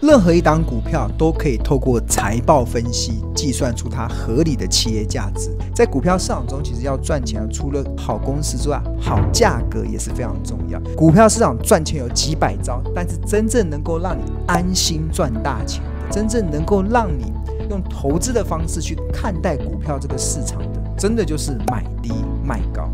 任何一档股票都可以透过财报分析计算出它合理的企业价值。在股票市场中，其实要赚钱，除了好公司之外，好价格也是非常重要。股票市场赚钱有几百招，但是真正能够让你安心赚大钱，的，真正能够让你用投资的方式去看待股票这个市场的，真的就是买低卖高。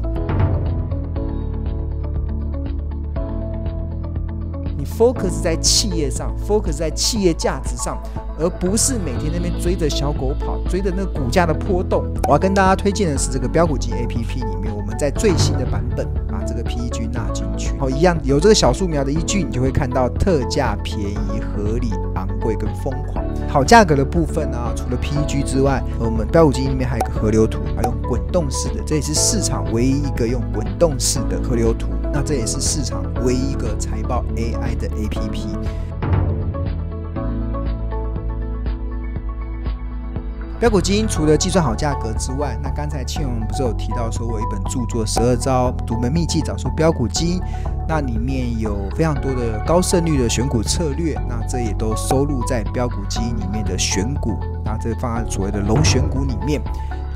Focus 在企业上，Focus 在企业价值上，而不是每天那边追着小狗跑，追着那个股价的波动。我要跟大家推荐的是这个标股金 A P P 里面，我们在最新的版本把这个 P E G 纳进去，好，一样有这个小树苗的依据，你就会看到特价、便宜、合理、昂贵跟疯狂好价格的部分呢。除了 P E G 之外，我们标股金里面还有一个河流图，还有滚动式的，这也是市场唯一一个用滚动式的河流图。那这也是市场唯一一个财报 AI 的 APP。标股基因除了计算好价格之外，那刚才庆荣不是有提到说，我一本著作《十二招独门秘籍》，找出标股基因，那里面有非常多的高胜率的选股策略，那这也都收录在标股基因里面的选股，那这放在所谓的龙选股里面。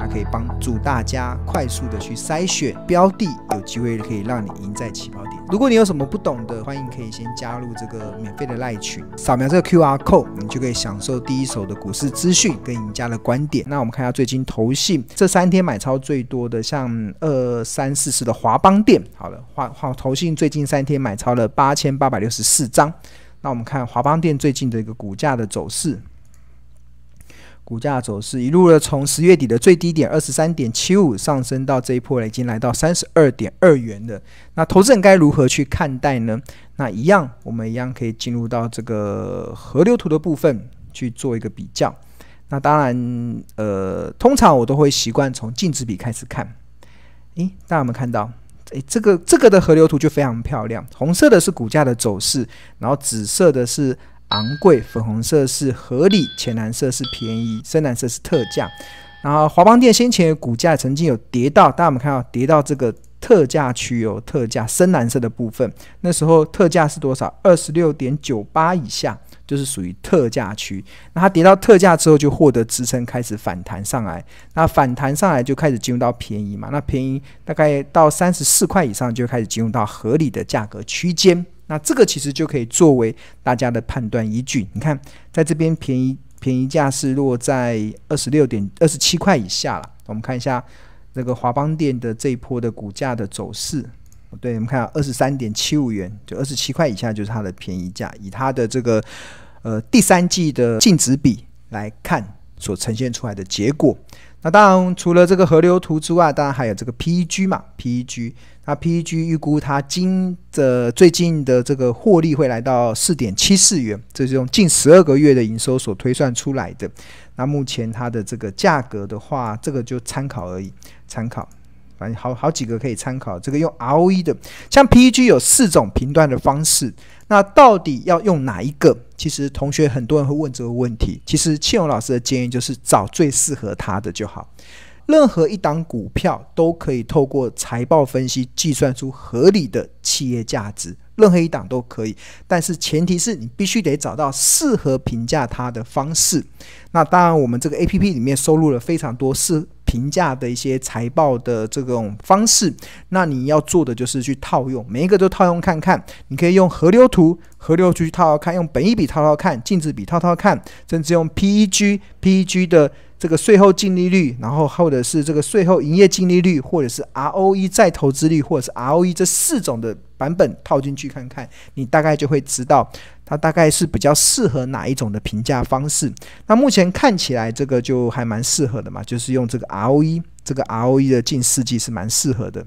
它可以帮助大家快速的去筛选标的，有机会可以让你赢在起跑点。如果你有什么不懂的，欢迎可以先加入这个免费的赖群，扫描这个 Q R code，你就可以享受第一手的股市资讯跟赢家的观点。那我们看一下最近投信这三天买超最多的，像二三四四的华邦店。好了，华华投信最近三天买超了八千八百六十四张。那我们看华邦店最近的一个股价的走势。股价走势一路呢，从十月底的最低点二十三点七五上升到这一波已经来到三十二点二元了。那投资人该如何去看待呢？那一样，我们一样可以进入到这个河流图的部分去做一个比较。那当然，呃，通常我都会习惯从净值比开始看。诶，大家有没有看到？诶，这个这个的河流图就非常漂亮，红色的是股价的走势，然后紫色的是。昂贵粉红色是合理，浅蓝色是便宜，深蓝色是特价。然后华邦店先前股价曾经有跌到，大家没有看到跌到这个特价区哦，特价深蓝色的部分，那时候特价是多少？二十六点九八以下就是属于特价区。那它跌到特价之后就获得支撑，开始反弹上来。那反弹上来就开始进入到便宜嘛？那便宜大概到三十四块以上就开始进入到合理的价格区间。那这个其实就可以作为大家的判断依据。你看，在这边便宜便宜价是落在二十六点二十七块以下了。我们看一下那个华邦店的这一波的股价的走势。对，我们看二十三点七五元，就二十七块以下就是它的便宜价。以它的这个呃第三季的净值比来看。所呈现出来的结果，那当然除了这个河流图之外，当然还有这个 PEG 嘛，PEG。那 PEG 预估它今的最近的这个获利会来到四点七四元，这是用近十二个月的营收所推算出来的。那目前它的这个价格的话，这个就参考而已，参考。反正好好几个可以参考，这个用 ROE 的，像 PEG 有四种频段的方式。那到底要用哪一个？其实同学很多人会问这个问题。其实庆荣老师的建议就是找最适合他的就好。任何一档股票都可以透过财报分析计算出合理的企业价值，任何一档都可以。但是前提是你必须得找到适合评价它的方式。那当然，我们这个 A P P 里面收录了非常多是。评价的一些财报的这种方式，那你要做的就是去套用，每一个都套用看看，你可以用河流图。河流去套套看，用本一比套套看，净值比套套看，甚至用 PEG、PEG 的这个税后净利率，然后或者是这个税后营业净利率，或者是 ROE、再投资率，或者是 ROE 这四种的版本套进去看看，你大概就会知道它大概是比较适合哪一种的评价方式。那目前看起来这个就还蛮适合的嘛，就是用这个 ROE，这个 ROE 的近似计是蛮适合的。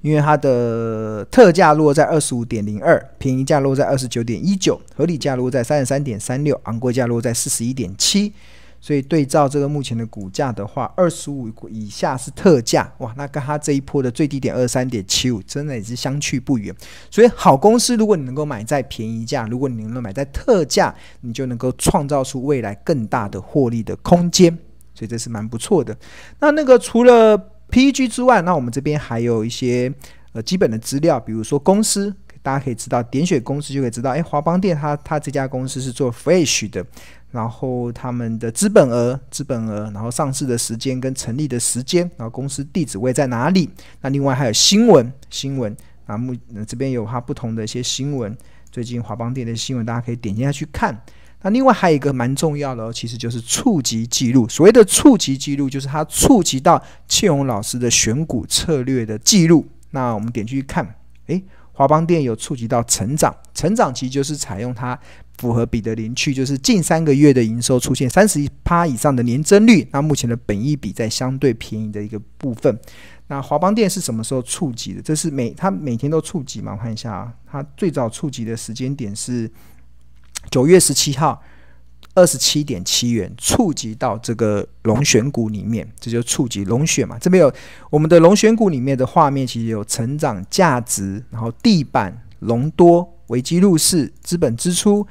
因为它的特价落在二十五点零二，便宜价落在二十九点一九，合理价落在三十三点三六，昂贵价落在四十一点七。所以对照这个目前的股价的话，二十五以下是特价，哇，那跟它这一波的最低点二十三点七五，真的也是相去不远。所以好公司，如果你能够买在便宜价，如果你能够买在特价，你就能够创造出未来更大的获利的空间。所以这是蛮不错的。那那个除了。PEG 之外，那我们这边还有一些呃基本的资料，比如说公司，大家可以知道点选公司就可以知道，哎，华邦店它它这家公司是做 fresh 的，然后他们的资本额、资本额，然后上市的时间跟成立的时间，然后公司地址位在哪里？那另外还有新闻新闻啊，目这边有它不同的一些新闻，最近华邦店的新闻，大家可以点击下去看。那另外还有一个蛮重要的哦，其实就是触及记录。所谓的触及记录，就是它触及到庆荣老师的选股策略的记录。那我们点进去看，诶，华邦电有触及到成长。成长其实就是采用它符合彼得林去，就是近三个月的营收出现三十趴以上的年增率。那目前的本益比在相对便宜的一个部分。那华邦电是什么时候触及的？这是每它每天都触及嘛？看一下，啊，它最早触及的时间点是。九月十七号，二十七点七元触及到这个龙选股里面，这就触及龙选嘛。这边有我们的龙选股里面的画面，其实有成长价值，然后地板龙多、维基入市、资本支出、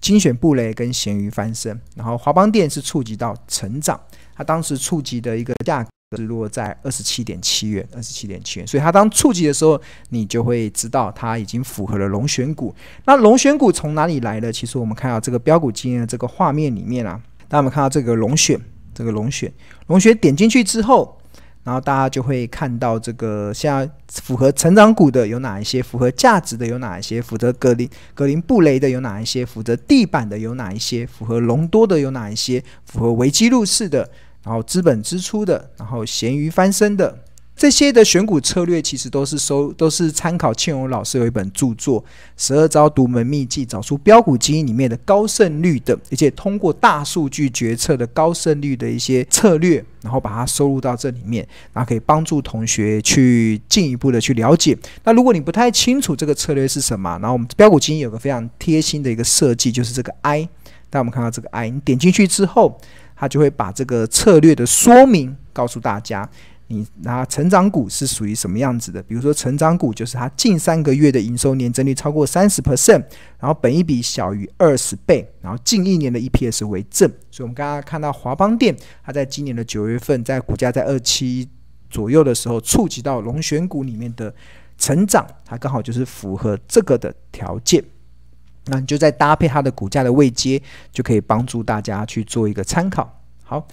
精选布雷跟咸鱼翻身，然后华邦电是触及到成长，它当时触及的一个价。格。是落在二十七点七元，二十七点七元，所以它当触及的时候，你就会知道它已经符合了龙选股。那龙选股从哪里来的？其实我们看到这个标股基金的这个画面里面啊，那我们看到这个龙选，这个龙选，龙选点进去之后，然后大家就会看到这个现在符合成长股的有哪一些，符合价值的有哪一些，符合格林格林布雷的有哪一些，符合地板的有哪一些，符合隆多的有哪一些，符合维基入市的。然后资本支出的，然后咸鱼翻身的。这些的选股策略其实都是收，都是参考庆荣老师有一本著作《十二招独门秘籍》，找出标股基金里面的高胜率的，而且通过大数据决策的高胜率的一些策略，然后把它收入到这里面，然后可以帮助同学去进一步的去了解。那如果你不太清楚这个策略是什么，然后我们标股基金有个非常贴心的一个设计，就是这个 I。那我们看到这个 I，你点进去之后，它就会把这个策略的说明告诉大家。你拿成长股是属于什么样子的？比如说，成长股就是它近三个月的营收年增率超过三十 percent，然后本一比小于二十倍，然后近一年的 EPS 为正。所以，我们刚刚看到华邦电，它在今年的九月份，在股价在二七左右的时候，触及到龙选股里面的成长，它刚好就是符合这个的条件。那你就在搭配它的股价的位阶，就可以帮助大家去做一个参考。好。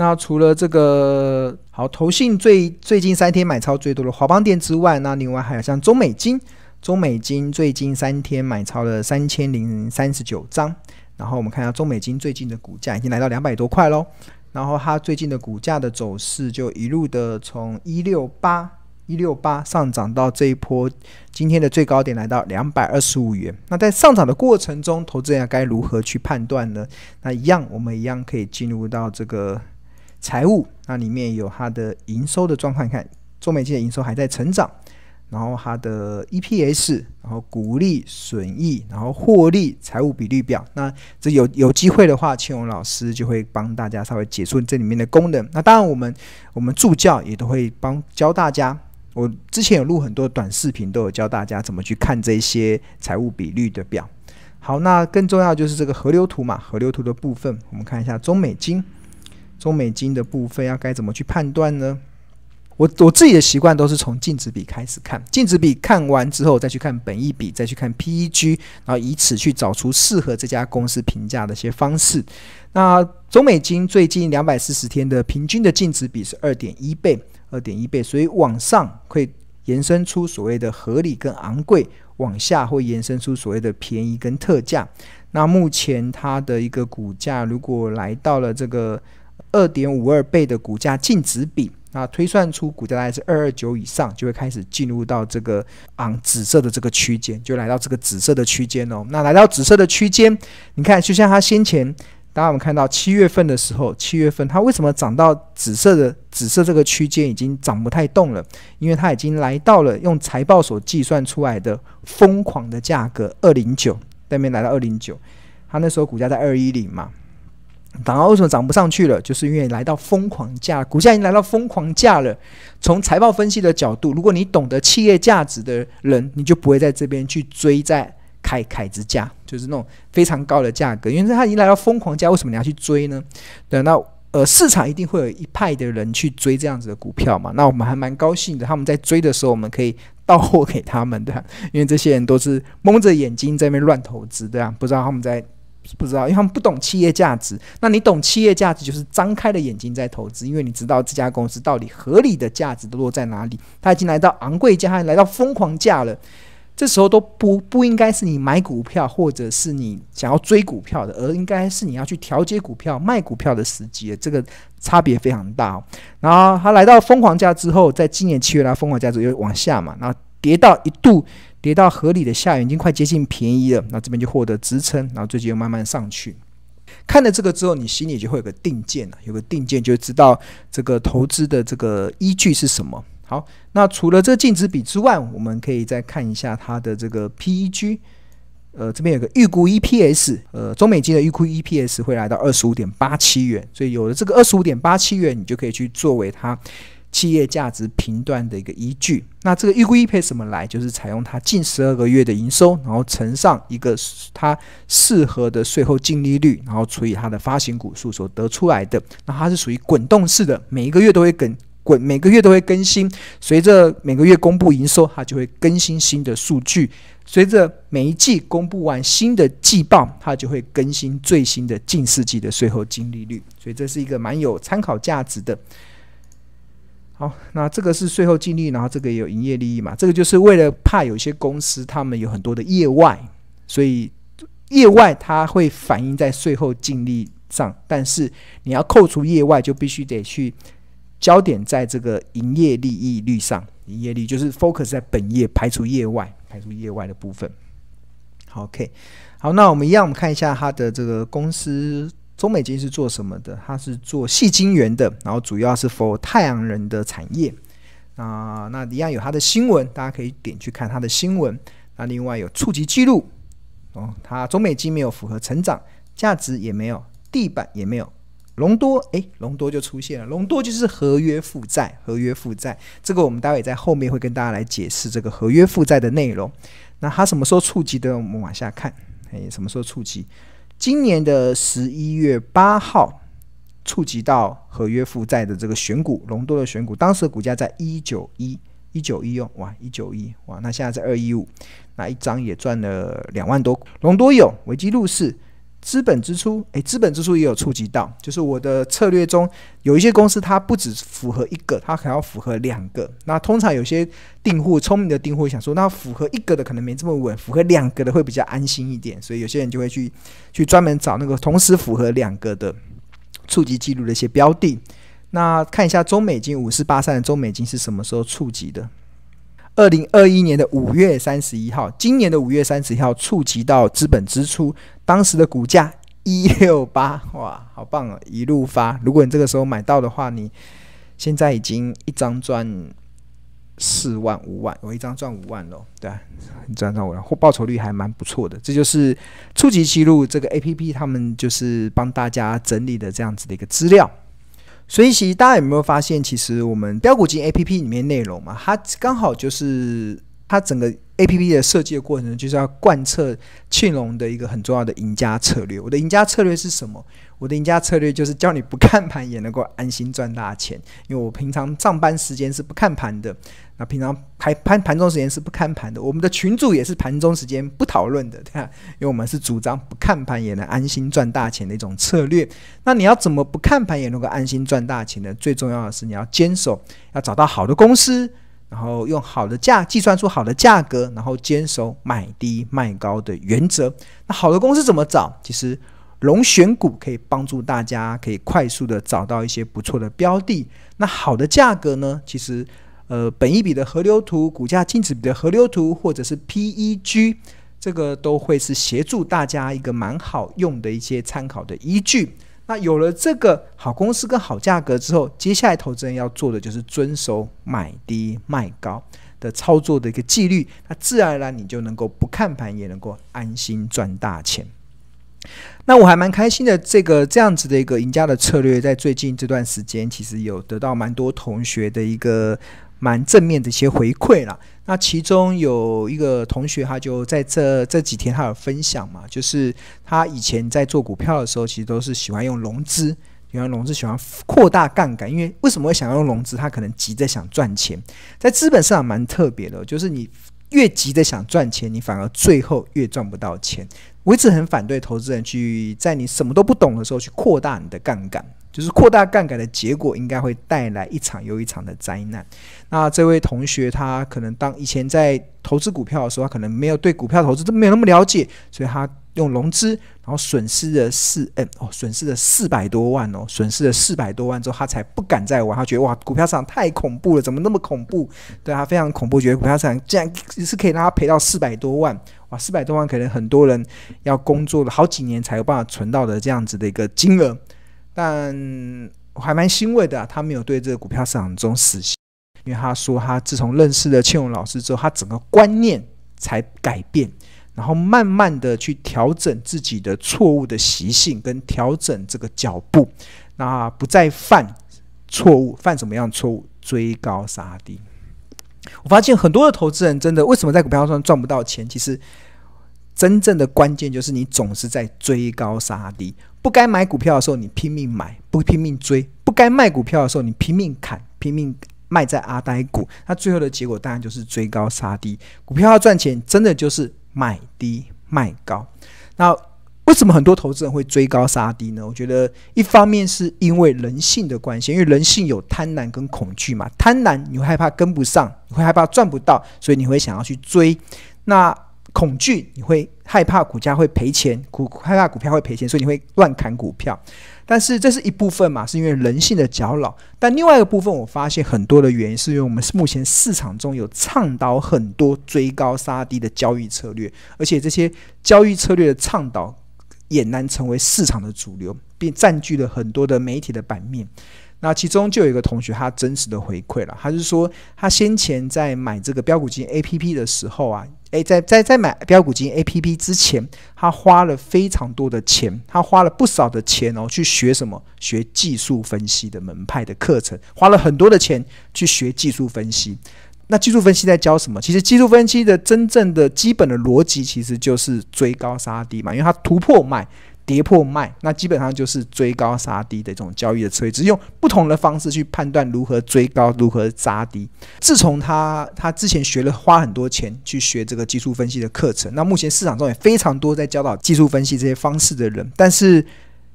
那除了这个好投信最最近三天买超最多的华邦电之外，那另外还有像中美金，中美金最近三天买超了三千零三十九张。然后我们看一下中美金最近的股价已经来到两百多块喽。然后它最近的股价的走势就一路的从一六八一六八上涨到这一波今天的最高点来到两百二十五元。那在上涨的过程中，投资人该如何去判断呢？那一样我们一样可以进入到这个。财务那里面有它的营收的状况，看中美金的营收还在成长，然后它的 EPS，然后股利损益，然后获利财务比率表。那这有有机会的话，庆荣老师就会帮大家稍微解说这里面的功能。那当然，我们我们助教也都会帮教大家。我之前有录很多短视频，都有教大家怎么去看这些财务比率的表。好，那更重要就是这个河流图嘛，河流图的部分，我们看一下中美金。中美金的部分要该怎么去判断呢？我我自己的习惯都是从净值比开始看，净值比看完之后再去看本益比，再去看 PEG，然后以此去找出适合这家公司评价的一些方式。那中美金最近两百四十天的平均的净值比是二点一倍，二点一倍，所以往上会延伸出所谓的合理跟昂贵，往下会延伸出所谓的便宜跟特价。那目前它的一个股价如果来到了这个。二点五二倍的股价净值比，那推算出股价大概是二二九以上，就会开始进入到这个昂紫色的这个区间，就来到这个紫色的区间哦。那来到紫色的区间，你看，就像它先前，大家我们看到七月份的时候，七月份它为什么涨到紫色的紫色这个区间已经涨不太动了？因为它已经来到了用财报所计算出来的疯狂的价格二零九，但没来到二零九，它那时候股价在二一零嘛。然后为什么涨不上去了？就是因为来到疯狂价，股价已经来到疯狂价了。从财报分析的角度，如果你懂得企业价值的人，你就不会在这边去追在凯凯之价，就是那种非常高的价格。因为它已经来到疯狂价，为什么你要去追呢？等到呃市场一定会有一派的人去追这样子的股票嘛。那我们还蛮高兴的，他们在追的时候，我们可以到货给他们，对，因为这些人都是蒙着眼睛在那边乱投资，对啊，不知道他们在。不知道，因为他们不懂企业价值。那你懂企业价值，就是张开了眼睛在投资，因为你知道这家公司到底合理的价值都落在哪里。他已经来到昂贵价，来到疯狂价了。这时候都不不应该是你买股票，或者是你想要追股票的，而应该是你要去调节股票、卖股票的时机。这个差别非常大。然后他来到疯狂价之后，在今年七月它疯狂价值又往下嘛，然后跌到一度。跌到合理的下缘，已经快接近便宜了。那这边就获得支撑，然后最近又慢慢上去。看了这个之后，你心里就会有个定见了，有个定见就知道这个投资的这个依据是什么。好，那除了这个净值比之外，我们可以再看一下它的这个 PEG。呃，这边有个预估 EPS，呃，中美金的预估 EPS 会来到二十五点八七元，所以有了这个二十五点八七元，你就可以去作为它。企业价值频段的一个依据。那这个预估一配怎么来？就是采用它近十二个月的营收，然后乘上一个它适合的税后净利率，然后除以它的发行股数所得出来的。那它是属于滚动式的，每一个月都会更滚，每个月都会更新。随着每个月公布营收，它就会更新新的数据；随着每一季公布完新的季报，它就会更新最新的近四季的税后净利率。所以这是一个蛮有参考价值的。好，那这个是税后净利，然后这个有营业利益嘛？这个就是为了怕有些公司他们有很多的业外，所以业外它会反映在税后净利上，但是你要扣除业外，就必须得去焦点在这个营业利益率上，营业率就是 focus 在本业，排除业外，排除业外的部分。OK，好，那我们一样，我们看一下它的这个公司。中美金是做什么的？它是做细晶圆的，然后主要是 for 太阳人的产业啊。那一样有它的新闻，大家可以点去看它的新闻。那另外有触及记录哦。它中美金没有符合成长价值，也没有地板，也没有隆多。诶，隆多就出现了。隆多就是合约负债，合约负债这个我们待会在后面会跟大家来解释这个合约负债的内容。那它什么时候触及的？我们往下看。诶，什么时候触及？今年的十一月八号，触及到合约负债的这个选股，隆多的选股，当时的股价在一九一，一九一哦，哇，一九一，哇，那现在在二一五，那一张也赚了两万多。隆多有，维基路是。资本支出，诶，资本支出也有触及到，就是我的策略中有一些公司，它不只符合一个，它还要符合两个。那通常有些订户聪明的订户想说，那符合一个的可能没这么稳，符合两个的会比较安心一点，所以有些人就会去去专门找那个同时符合两个的触及记录的一些标的。那看一下中美金五四八三的中美金是什么时候触及的？二零二一年的五月三十一号，今年的五月三十一号触及到资本支出，当时的股价一六八，哇，好棒啊，一路发。如果你这个时候买到的话，你现在已经一张赚四万五万，我一张赚五万喽，对，赚到五万，或报酬率还蛮不错的。这就是触及记录这个 A P P，他们就是帮大家整理的这样子的一个资料。所以其实大家有没有发现，其实我们标股金 A P P 里面内容嘛，它刚好就是它整个。A P P 的设计的过程，就是要贯彻庆隆的一个很重要的赢家策略。我的赢家策略是什么？我的赢家策略就是叫你不看盘也能够安心赚大钱。因为我平常上班时间是不看盘的，那平常开盘盘中时间是不看盘的。我们的群主也是盘中时间不讨论的，对吧？因为我们是主张不看盘也能安心赚大钱的一种策略。那你要怎么不看盘也能够安心赚大钱呢？最重要的是你要坚守，要找到好的公司。然后用好的价计算出好的价格，然后坚守买低卖高的原则。那好的公司怎么找？其实龙选股可以帮助大家，可以快速的找到一些不错的标的。那好的价格呢？其实，呃，本一笔的河流图、股价净值比的河流图，或者是 PEG，这个都会是协助大家一个蛮好用的一些参考的依据。那有了这个好公司跟好价格之后，接下来投资人要做的就是遵守买低卖高的操作的一个纪律，那自然而然你就能够不看盘也能够安心赚大钱。那我还蛮开心的，这个这样子的一个赢家的策略，在最近这段时间其实有得到蛮多同学的一个蛮正面的一些回馈了。那其中有一个同学，他就在这这几天，他有分享嘛，就是他以前在做股票的时候，其实都是喜欢用融资，喜欢融资，喜欢扩大杠杆。因为为什么会想要用融资？他可能急着想赚钱，在资本市场蛮特别的，就是你越急着想赚钱，你反而最后越赚不到钱。我一直很反对投资人去在你什么都不懂的时候去扩大你的杠杆。就是扩大杠杆的结果，应该会带来一场又一场的灾难。那这位同学，他可能当以前在投资股票的时候，他可能没有对股票投资都没有那么了解，所以他用融资，然后损失了四嗯哦，损失了四百多万哦，损失了四百多万之后，他才不敢再玩。他觉得哇，股票市场太恐怖了，怎么那么恐怖？对他非常恐怖，觉得股票市场竟然是可以让他赔到四百多万哇，四百多万可能很多人要工作了好几年才有办法存到的这样子的一个金额。但我还蛮欣慰的，他没有对这个股票市场中死心，因为他说他自从认识了庆荣老师之后，他整个观念才改变，然后慢慢的去调整自己的错误的习性，跟调整这个脚步，那不再犯错误，犯什么样的错误？追高杀低。我发现很多的投资人真的为什么在股票上赚不到钱，其实。真正的关键就是你总是在追高杀低，不该买股票的时候你拼命买，不拼命追；不该卖股票的时候你拼命砍、拼命卖，在阿呆股，那最后的结果当然就是追高杀低。股票要赚钱，真的就是买低卖高。那为什么很多投资人会追高杀低呢？我觉得一方面是因为人性的关系，因为人性有贪婪跟恐惧嘛，贪婪你会害怕跟不上，你会害怕赚不到，所以你会想要去追。那恐惧，你会害怕股价会赔钱，股害怕股票会赔钱，所以你会乱砍股票。但是这是一部分嘛，是因为人性的搅老。但另外一个部分，我发现很多的原因是因为我们目前市场中有倡导很多追高杀低的交易策略，而且这些交易策略的倡导也难成为市场的主流，并占据了很多的媒体的版面。那其中就有一个同学，他真实的回馈了。他是说，他先前在买这个标股金 A P P 的时候啊，诶，在在在买标股金 A P P 之前，他花了非常多的钱，他花了不少的钱哦，去学什么学技术分析的门派的课程，花了很多的钱去学技术分析。那技术分析在教什么？其实技术分析的真正的基本的逻辑其实就是追高杀低嘛，因为它突破卖。跌破卖，那基本上就是追高杀低的这种交易的策略，只是用不同的方式去判断如何追高，如何杀低。自从他他之前学了花很多钱去学这个技术分析的课程，那目前市场中也非常多在教导技术分析这些方式的人，但是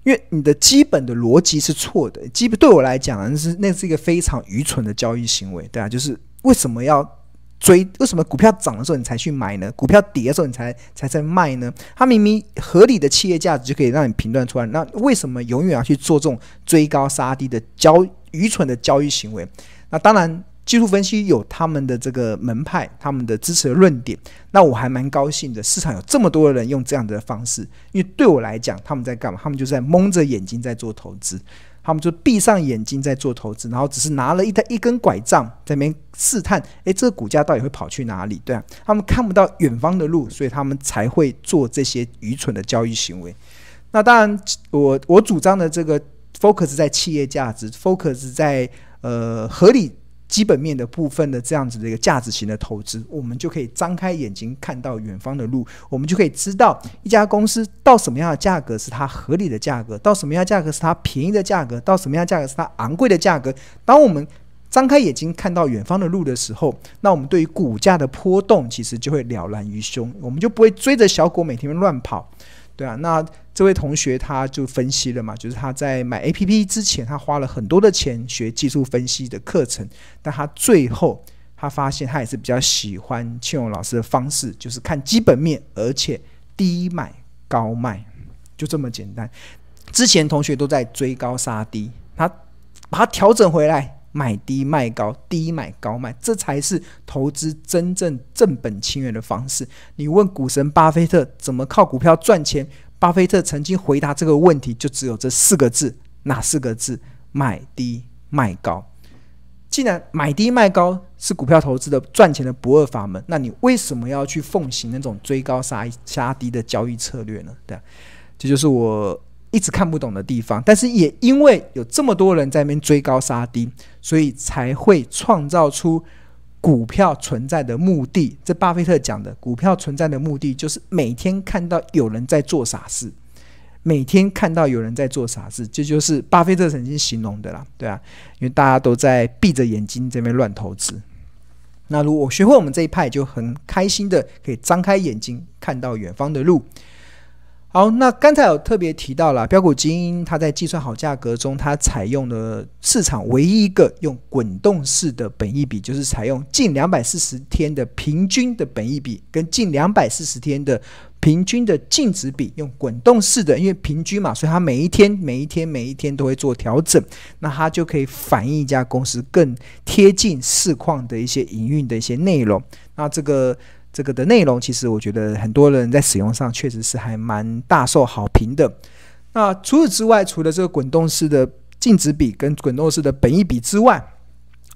因为你的基本的逻辑是错的，基本对我来讲那是那是一个非常愚蠢的交易行为，对啊，就是为什么要？追为什么股票涨的时候你才去买呢？股票跌的时候你才才在卖呢？它明明合理的企业价值就可以让你评断出来，那为什么永远要去做这种追高杀低的交愚蠢的交易行为？那当然，技术分析有他们的这个门派，他们的支持的论点。那我还蛮高兴的，市场有这么多的人用这样的方式，因为对我来讲，他们在干嘛？他们就是在蒙着眼睛在做投资。他们就闭上眼睛在做投资，然后只是拿了一根一根拐杖在那边试探，哎，这个股价到底会跑去哪里？对啊，他们看不到远方的路，所以他们才会做这些愚蠢的交易行为。那当然，我我主张的这个 focus 在企业价值，focus 在呃合理。基本面的部分的这样子的一个价值型的投资，我们就可以张开眼睛看到远方的路，我们就可以知道一家公司到什么样的价格是它合理的价格，到什么样价格是它便宜的价格，到什么样价格是它昂贵的价格。当我们张开眼睛看到远方的路的时候，那我们对于股价的波动其实就会了然于胸，我们就不会追着小狗每天乱跑。对啊，那这位同学他就分析了嘛，就是他在买 A P P 之前，他花了很多的钱学技术分析的课程，但他最后他发现他也是比较喜欢庆荣老师的方式，就是看基本面，而且低买高卖，就这么简单。之前同学都在追高杀低，他把它调整回来。买低卖高，低买高卖，这才是投资真正正本清源的方式。你问股神巴菲特怎么靠股票赚钱？巴菲特曾经回答这个问题，就只有这四个字，哪四个字？买低卖高。既然买低卖高是股票投资的赚钱的不二法门，那你为什么要去奉行那种追高杀杀低的交易策略呢？对，这就是我。一直看不懂的地方，但是也因为有这么多人在那边追高杀低，所以才会创造出股票存在的目的。这巴菲特讲的，股票存在的目的就是每天看到有人在做傻事，每天看到有人在做傻事，这就是巴菲特曾经形容的啦，对啊，因为大家都在闭着眼睛这边乱投资。那如果学会我们这一派，就很开心的可以张开眼睛看到远方的路。好，那刚才有特别提到了标股英它在计算好价格中，它采用了市场唯一一个用滚动式的本益比，就是采用近两百四十天的平均的本益比跟近两百四十天的平均的净值比，用滚动式的，因为平均嘛，所以它每一天、每一天、每一天都会做调整，那它就可以反映一家公司更贴近市况的一些营运的一些内容。那这个。这个的内容，其实我觉得很多人在使用上确实是还蛮大受好评的。那除此之外，除了这个滚动式的净值比跟滚动式的本益比之外，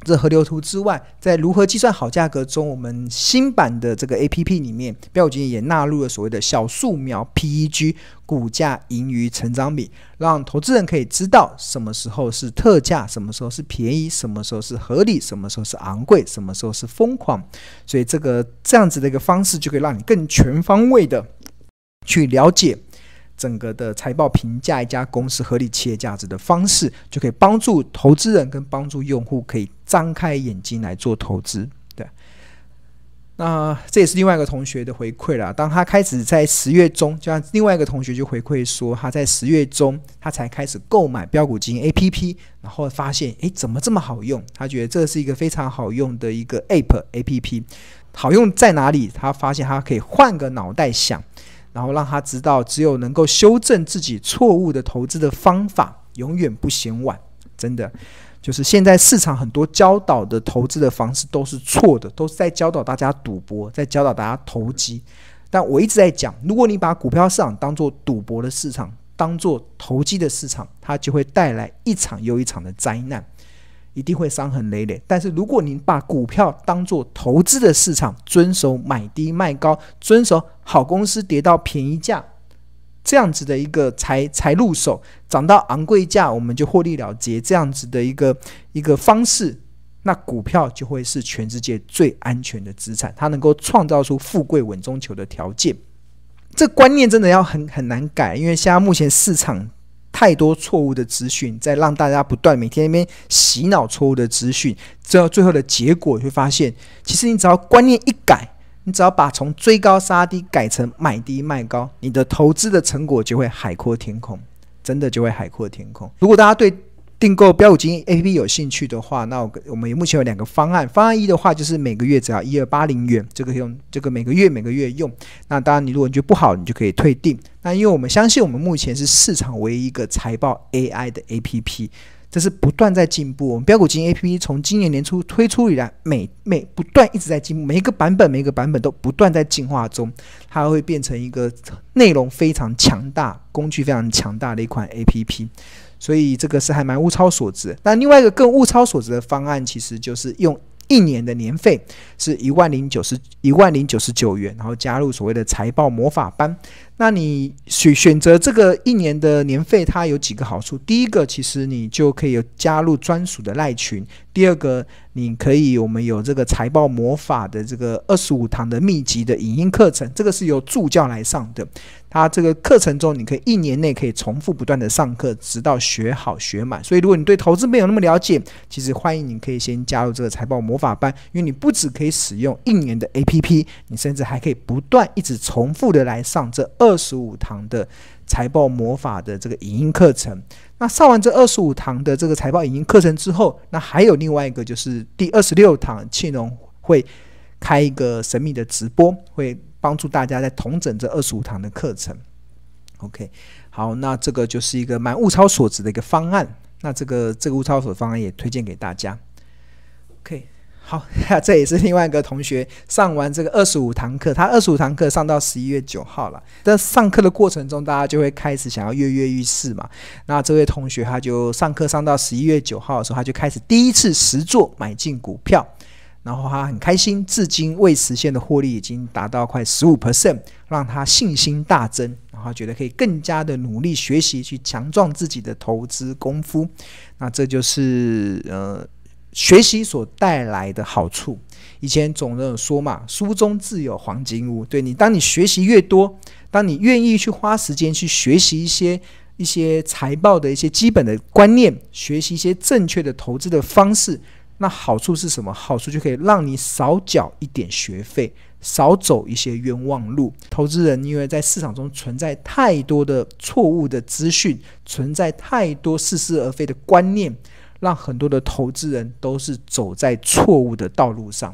这河流图之外，在如何计算好价格中，我们新版的这个 A P P 里面，标有也纳入了所谓的小树苗 P E G 股价盈余成长比，让投资人可以知道什么时候是特价，什么时候是便宜，什么时候是合理，什么时候是昂贵，什么时候是疯狂。所以这个这样子的一个方式，就可以让你更全方位的去了解。整个的财报评价一家公司合理企业价值的方式，就可以帮助投资人跟帮助用户可以张开眼睛来做投资。对，那这也是另外一个同学的回馈了。当他开始在十月中，就像另外一个同学就回馈说，他在十月中他才开始购买标股基金 A P P，然后发现诶怎么这么好用？他觉得这是一个非常好用的一个 App A P P。好用在哪里？他发现他可以换个脑袋想。然后让他知道，只有能够修正自己错误的投资的方法，永远不嫌晚。真的，就是现在市场很多教导的投资的方式都是错的，都是在教导大家赌博，在教导大家投机。但我一直在讲，如果你把股票市场当做赌博的市场，当做投机的市场，它就会带来一场又一场的灾难。一定会伤痕累累，但是如果您把股票当做投资的市场，遵守买低卖高，遵守好公司跌到便宜价，这样子的一个才才入手，涨到昂贵价，我们就获利了结，这样子的一个一个方式，那股票就会是全世界最安全的资产，它能够创造出富贵稳中求的条件。这观念真的要很很难改，因为现在目前市场。太多错误的资讯，在让大家不断每天那边洗脑错误的资讯，最后最后的结果会发现，其实你只要观念一改，你只要把从追高杀低改成买低卖高，你的投资的成果就会海阔天空，真的就会海阔天空。如果大家对，订购标股金 A P P 有兴趣的话，那我我们目前有两个方案。方案一的话，就是每个月只要一二八零元，这个用这个每个月每个月用。那当然，你如果你觉得不好，你就可以退订。那因为我们相信，我们目前是市场唯一一个财报 A I 的 A P P，这是不断在进步。我们标股金 A P P 从今年年初推出以来，每每不断一直在进步，每一个版本每一个版本都不断在进化中，它会变成一个内容非常强大、工具非常强大的一款 A P P。所以这个是还蛮物超所值。那另外一个更物超所值的方案，其实就是用一年的年费是一万零九十一万零九十九元，然后加入所谓的财报魔法班。那你选选择这个一年的年费，它有几个好处。第一个，其实你就可以加入专属的赖群；第二个，你可以我们有这个财报魔法的这个二十五堂的密集的影音课程，这个是由助教来上的。它这个课程中，你可以一年内可以重复不断的上课，直到学好学满。所以，如果你对投资没有那么了解，其实欢迎你可以先加入这个财报魔法班，因为你不止可以使用一年的 A P P，你甚至还可以不断一直重复的来上这二。二十五堂的财报魔法的这个影音课程，那上完这二十五堂的这个财报影音课程之后，那还有另外一个就是第二十六堂，庆农会开一个神秘的直播，会帮助大家在同整这二十五堂的课程。OK，好，那这个就是一个蛮物超所值的一个方案，那这个这个物超所值方案也推荐给大家。OK。好，这也是另外一个同学上完这个二十五堂课，他二十五堂课上到十一月九号了。在上课的过程中，大家就会开始想要跃跃欲试嘛。那这位同学他就上课上到十一月九号的时候，他就开始第一次实做买进股票，然后他很开心，至今未实现的获利已经达到快十五%，让他信心大增，然后觉得可以更加的努力学习去强壮自己的投资功夫。那这就是呃。学习所带来的好处，以前总有人说嘛：“书中自有黄金屋。”对你，当你学习越多，当你愿意去花时间去学习一些一些财报的一些基本的观念，学习一些正确的投资的方式，那好处是什么？好处就可以让你少缴一点学费，少走一些冤枉路。投资人因为在市场中存在太多的错误的资讯，存在太多似是而非的观念。让很多的投资人都是走在错误的道路上。